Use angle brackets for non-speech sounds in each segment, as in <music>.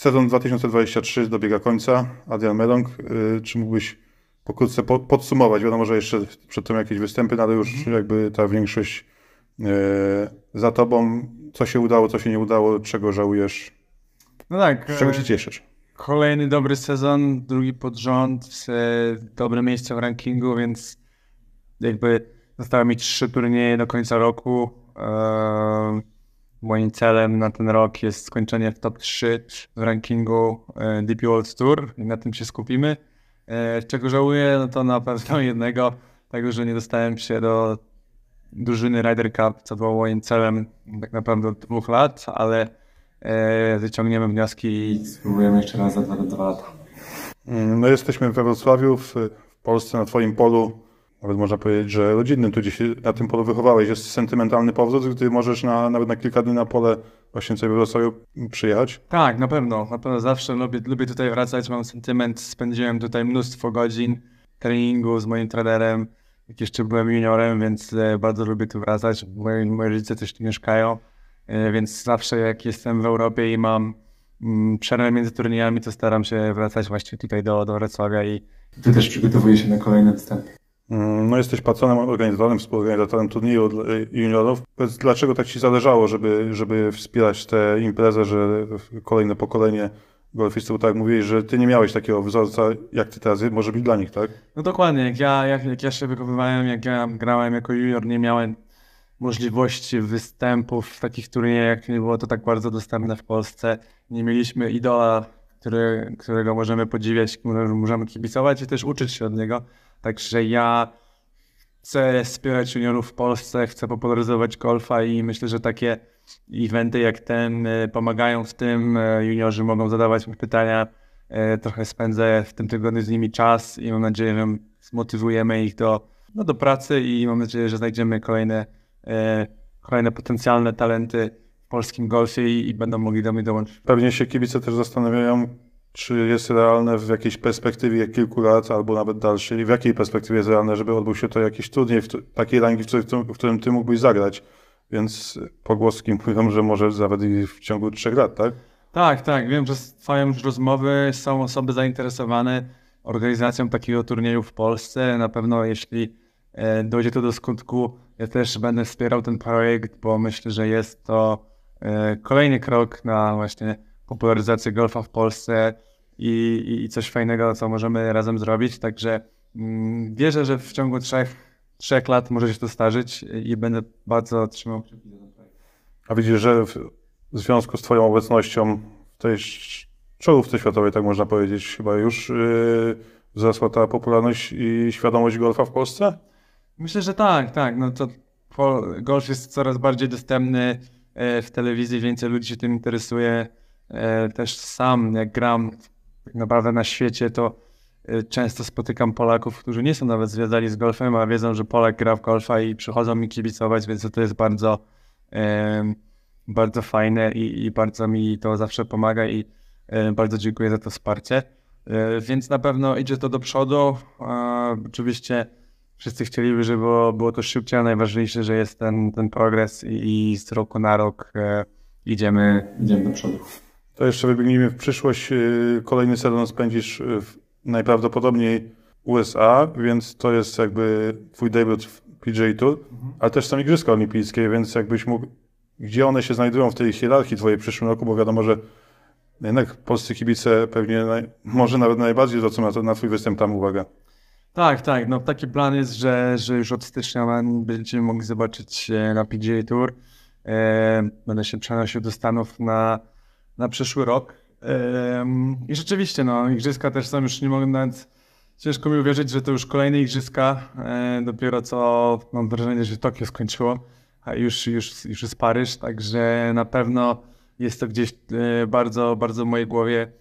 Sezon 2023 dobiega końca. Adrian Melong, y, czy mógłbyś pokrótce podsumować? Wiadomo, że jeszcze przed tym jakieś występy, no ale już mhm. jakby ta większość y, za tobą. Co się udało, co się nie udało, czego żałujesz? No tak. Z czego e, się cieszysz? Kolejny dobry sezon, drugi pod rząd, dobre miejsce w rankingu, więc jakby zostały mi trzy turnieje do końca roku. E, Moim celem na ten rok jest skończenie w top 3 w rankingu e, DP World Tour i na tym się skupimy. E, czego żałuję, no to na pewno <laughs> jednego, tego, tak, że nie dostałem się do drużyny Ryder Cup, co było moim celem tak naprawdę od dwóch lat, ale e, wyciągniemy wnioski i spróbujemy jeszcze raz za dwa, dwa lata. No jesteśmy we Wrocławiu, w Polsce, na Twoim polu nawet można powiedzieć, że rodzinnym. Tu gdzieś na tym polu wychowałeś. Jest sentymentalny powrót, gdy możesz na, nawet na kilka dni na pole właśnie sobie Wrocławiu przyjechać? Tak, na pewno. Na pewno zawsze lubię, lubię tutaj wracać, mam sentyment. Spędziłem tutaj mnóstwo godzin treningu z moim trenerem, jak jeszcze byłem juniorem, więc e, bardzo lubię tu wracać. Moi, moi rodzice też tu mieszkają, e, więc zawsze jak jestem w Europie i mam mm, przerwę między turniejami, to staram się wracać właśnie tutaj do, do Wrocławia i tu też przygotowuję się na kolejne występy. Mm, no jesteś patronem, organizatorem, współorganizatorem turnieju y, juniorów. Dlaczego tak ci zależało, żeby, żeby wspierać tę imprezę, że kolejne pokolenie golfistów, tak jak mówiłeś, że ty nie miałeś takiego wzorca, jak ty teraz może być dla nich, tak? No dokładnie, jak ja, jak, jak ja się wychowywałem, jak ja grałem jako junior, nie miałem możliwości występów w takich turniejach, nie było to tak bardzo dostępne w Polsce. Nie mieliśmy idola który, którego możemy podziwiać, możemy kibicować i też uczyć się od niego. Także ja chcę wspierać juniorów w Polsce, chcę popularyzować golfa i myślę, że takie eventy jak ten e, pomagają w tym. E, juniorzy mogą zadawać mi pytania. E, trochę spędzę w tym tygodniu z nimi czas i mam nadzieję, że zmotywujemy ich do, no, do pracy i mam nadzieję, że znajdziemy kolejne, kolejne potencjalne talenty polskim golfie i, i będą mogli do mnie dołączyć. Pewnie się kibice też zastanawiają, czy jest realne w jakiejś perspektywie kilku lat albo nawet dalszej, w jakiej perspektywie jest realne, żeby odbył się to jakiś turniej w takiej rangi, w którym, w którym ty mógłbyś zagrać. Więc pogłoski mówią, że może nawet i w ciągu trzech lat, tak? Tak, tak. Wiem, że trwają już rozmowy, są osoby zainteresowane organizacją takiego turnieju w Polsce. Na pewno jeśli e, dojdzie to do skutku, ja też będę wspierał ten projekt, bo myślę, że jest to E, kolejny krok na właśnie popularyzację golfa w Polsce i, i, coś fajnego, co możemy razem zrobić. Także mm, wierzę, że w ciągu trzech, trzech lat może się to starzyć i będę bardzo trzymał A widzisz, że w związku z Twoją obecnością w tej czołówce światowej, tak można powiedzieć, chyba już yy, wzrosła ta popularność i świadomość golfa w Polsce? Myślę, że tak, tak. No to golf jest coraz bardziej dostępny E, w telewizji, więcej ludzi się tym interesuje. E, też sam, jak gram tak naprawdę na świecie, to e, często spotykam Polaków, którzy nie są nawet związani z golfem, a wiedzą, że Polak gra w golfa i przychodzą mi kibicować, więc to jest bardzo, bardzo fajne i, i bardzo mi to zawsze pomaga i bardzo dziękuję za to wsparcie. Więc na pewno idzie to do przodu. Oczywiście wszyscy chcieliby, żeby było, było to szybciej, ale najważniejsze, że jest ten, ten progres i, i z roku na rok e, idziemy, idziemy do przodu. To jeszcze wybiegnijmy w przyszłość. E, kolejny sezon spędzisz e, w, najprawdopodobniej USA, więc to jest jakby twój debut w PGA Tour, mhm. ale też są Igrzyska Olimpijskie, więc jakbyś mógł, gdzie one się znajdują w tej hierarchii twojej w przyszłym roku, bo wiadomo, że jednak polscy kibice pewnie, naj, może nawet najbardziej zwrócą na, to, na twój występ tam uwagę. Tak, tak. No taki plan jest, że, że już od stycznia będziemy mogli zobaczyć e, na PGA Tour. E, będę się przenosił do Stanów na, na przyszły rok. I rzeczywiście, no, igrzyska też są już nie mogę nawet... Ciężko mi uwierzyć, że to już kolejne igrzyska. E, dopiero co mam wrażenie, że Tokio skończyło, a już, już, już jest Paryż, także na pewno jest to gdzieś bardzo, bardzo w mojej głowie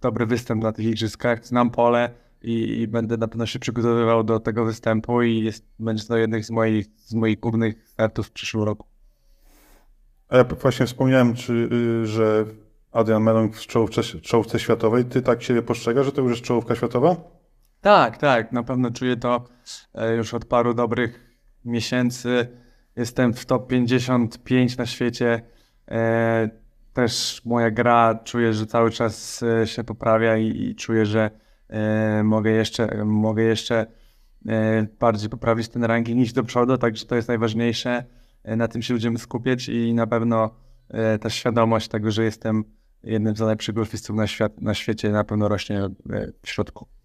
dobry występ na tych igrzyskach. Znam pole, i, i, będę na pewno się przygotowywał do tego występu i jest, będzie to jednym z moich, z moich głównych startów w przyszłym roku. A ja właśnie wspomniałem, czy, y, że Adrian Melong w czołówce, czołówce światowej. Ty tak siebie postrzegasz, że to już jest czołówka światowa? Tak, tak. Na pewno czuję to e, już od paru dobrych miesięcy. Jestem w top 55 na świecie. E, też moja gra czuję, że cały czas e, się poprawia i, i czuję, że E, mogę jeszcze, mogę jeszcze e, bardziej poprawić ten ranking, iść do przodu, także to jest najważniejsze. E, na tym się będziemy skupiać i na pewno ta świadomość tego, że jestem jednym z najlepszych golfistów na, świat, na świecie na pewno rośnie w środku.